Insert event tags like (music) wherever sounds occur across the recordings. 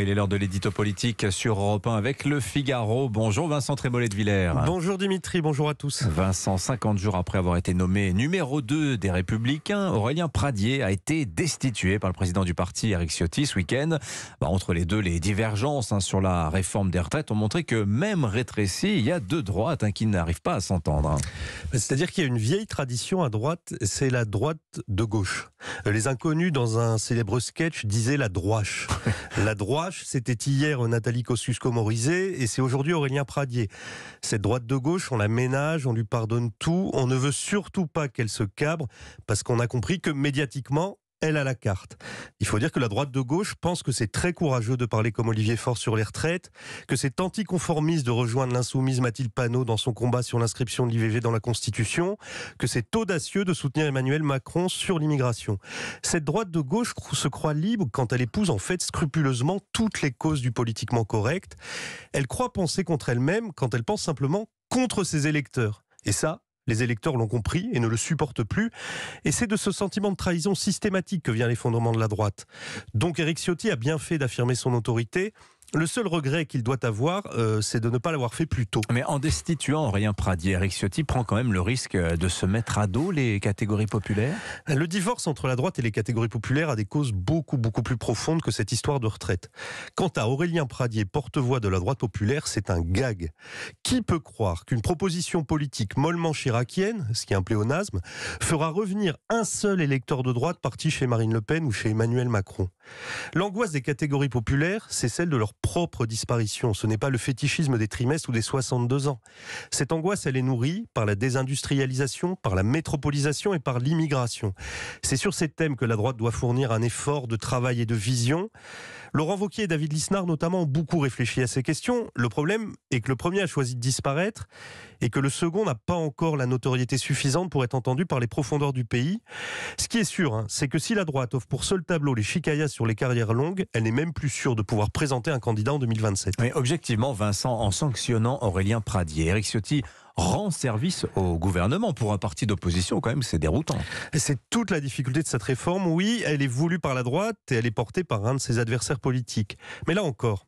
il est l'heure de l'édito politique sur Europe 1 avec Le Figaro. Bonjour Vincent trémollet de Villers. Bonjour Dimitri, bonjour à tous. Vincent, 50 jours après avoir été nommé numéro 2 des Républicains, Aurélien Pradier a été destitué par le président du parti Eric Ciotti ce week-end. Bah, entre les deux, les divergences hein, sur la réforme des retraites ont montré que même rétréci, il y a deux droites hein, qui n'arrivent pas à s'entendre. Hein. C'est-à-dire qu'il y a une vieille tradition à droite, c'est la droite de gauche. Les inconnus dans un célèbre sketch disaient la droite. (laughs) la droite c'était hier euh, Nathalie Kosciusko-Morizet et c'est aujourd'hui Aurélien Pradier. Cette droite de gauche, on la ménage, on lui pardonne tout, on ne veut surtout pas qu'elle se cabre parce qu'on a compris que médiatiquement, elle à la carte. Il faut dire que la droite de gauche pense que c'est très courageux de parler comme Olivier Faure sur les retraites, que c'est anticonformiste de rejoindre l'insoumise Mathilde Panot dans son combat sur l'inscription de l'IVG dans la Constitution, que c'est audacieux de soutenir Emmanuel Macron sur l'immigration. Cette droite de gauche se croit libre quand elle épouse en fait scrupuleusement toutes les causes du politiquement correct. Elle croit penser contre elle-même quand elle pense simplement contre ses électeurs. Et ça, les électeurs l'ont compris et ne le supportent plus. Et c'est de ce sentiment de trahison systématique que vient l'effondrement de la droite. Donc Eric Ciotti a bien fait d'affirmer son autorité le seul regret qu'il doit avoir, euh, c'est de ne pas l'avoir fait plus tôt. Mais en destituant Aurélien Pradier, Eric Ciotti prend quand même le risque euh, de se mettre à dos les catégories populaires Le divorce entre la droite et les catégories populaires a des causes beaucoup, beaucoup plus profondes que cette histoire de retraite. Quant à Aurélien Pradier, porte-voix de la droite populaire, c'est un gag. Qui peut croire qu'une proposition politique mollement chiraquienne, ce qui est un pléonasme, fera revenir un seul électeur de droite parti chez Marine Le Pen ou chez Emmanuel Macron L'angoisse des catégories populaires, c'est celle de leur propre disparition. Ce n'est pas le fétichisme des trimestres ou des 62 ans. Cette angoisse, elle est nourrie par la désindustrialisation, par la métropolisation et par l'immigration. C'est sur ces thèmes que la droite doit fournir un effort de travail et de vision. Laurent Vauquier et David Lisnard notamment ont beaucoup réfléchi à ces questions. Le problème est que le premier a choisi de disparaître et que le second n'a pas encore la notoriété suffisante pour être entendu par les profondeurs du pays. Ce qui est sûr, hein, c'est que si la droite offre pour seul tableau les chicayas sur les carrières longues, elle n'est même plus sûre de pouvoir présenter un 2027. objectivement, Vincent, en sanctionnant Aurélien Pradier, Eric Ciotti rend service au gouvernement. Pour un parti d'opposition, quand même, c'est déroutant. C'est toute la difficulté de cette réforme. Oui, elle est voulue par la droite et elle est portée par un de ses adversaires politiques. Mais là encore,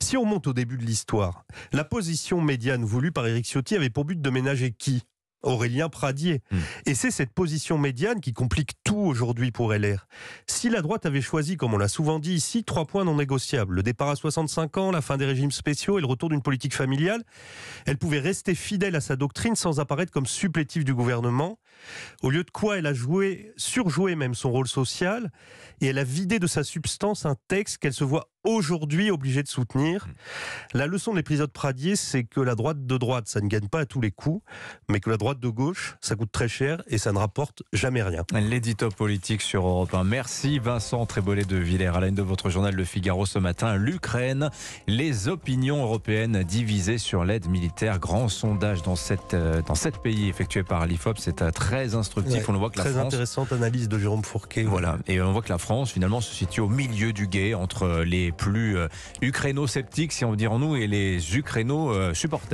si on monte au début de l'histoire, la position médiane voulue par Éric Ciotti avait pour but de ménager qui Aurélien Pradier. Hmm. Et c'est cette position médiane qui complique tout aujourd'hui pour LR. Si la droite avait choisi, comme on l'a souvent dit ici, trois points non négociables, le départ à 65 ans, la fin des régimes spéciaux et le retour d'une politique familiale, elle pouvait rester fidèle à sa doctrine sans apparaître comme supplétive du gouvernement, au lieu de quoi elle a joué, surjoué même son rôle social, et elle a vidé de sa substance un texte qu'elle se voit aujourd'hui obligé de soutenir. Mmh. La leçon de l'épisode Pradier, c'est que la droite de droite, ça ne gagne pas à tous les coups, mais que la droite de gauche, ça coûte très cher et ça ne rapporte jamais rien. L'édito politique sur Europe 1. Merci Vincent Trébolet de Villers. À de votre journal Le Figaro ce matin, l'Ukraine, les opinions européennes divisées sur l'aide militaire. Grand sondage dans sept, euh, dans cette pays effectué par l'IFOP. C'est euh, très instructif. on voit que très la France... intéressante analyse de Jérôme Fourquet. Voilà. Et on voit que la France, finalement, se situe au milieu du guet entre les plus euh, ukraino-sceptiques, si on veut dire en nous, et les ukraino-supporters. Euh,